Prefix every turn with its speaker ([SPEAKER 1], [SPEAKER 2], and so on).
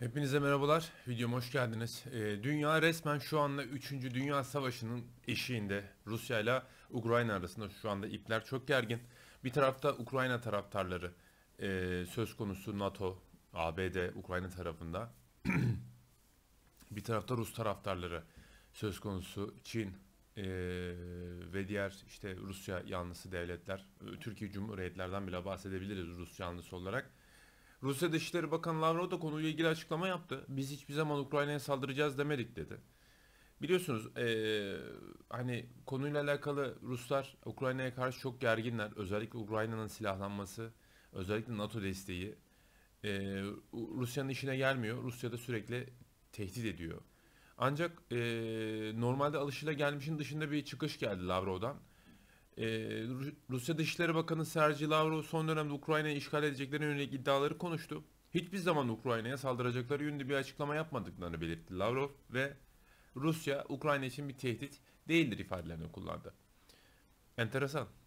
[SPEAKER 1] Hepinize merhabalar. Videoma hoş geldiniz. Ee, dünya resmen şu anda 3. Dünya Savaşı'nın eşiğinde. Rusya ile Ukrayna arasında şu anda ipler çok gergin. Bir tarafta Ukrayna taraftarları e, söz konusu NATO, ABD, Ukrayna tarafında. bir tarafta Rus taraftarları söz konusu Çin e, ve diğer işte Rusya yanlısı devletler. Türkiye Cumhuriyetlerden bile bahsedebiliriz Rus yanlısı olarak. Rusya Dışişleri Bakanı Lavrov da konuyla ilgili açıklama yaptı. Biz hiçbir zaman Ukrayna'ya saldıracağız demedik dedi. Biliyorsunuz ee, hani konuyla alakalı Ruslar Ukrayna'ya karşı çok gerginler. Özellikle Ukrayna'nın silahlanması, özellikle NATO desteği e, Rusya'nın işine gelmiyor. Rusya da sürekli tehdit ediyor. Ancak e, normalde alışıla gelmişin dışında bir çıkış geldi Lavrov'dan. Ee, Rusya Dışişleri Bakanı Sergi Lavrov son dönemde Ukrayna'yı işgal edeceklerine yönelik iddiaları konuştu. Hiçbir zaman Ukrayna'ya saldıracakları yönünde bir açıklama yapmadıklarını belirtti Lavrov ve Rusya Ukrayna için bir tehdit değildir ifadelerini kullandı. Enteresan.